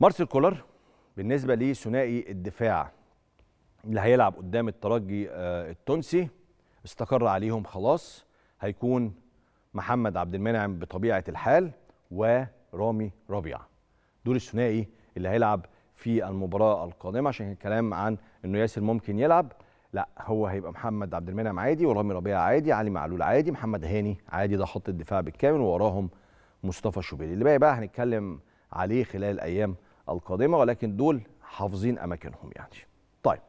مارسيل كولر بالنسبه لثنائي الدفاع اللي هيلعب قدام الترجي آه، التونسي استقر عليهم خلاص هيكون محمد عبد المنعم بطبيعه الحال ورامي ربيع دول الثنائي اللي هيلعب في المباراه القادمه عشان الكلام عن انه ياسر ممكن يلعب لا هو هيبقى محمد عبد المنعم عادي ورامي ربيع عادي علي معلول عادي محمد هاني عادي ده خط الدفاع بالكامل ووراهم مصطفى شوبيري اللي باقي بقى هنتكلم عليه خلال ايام القادمه ولكن دول حافظين اماكنهم يعني طيب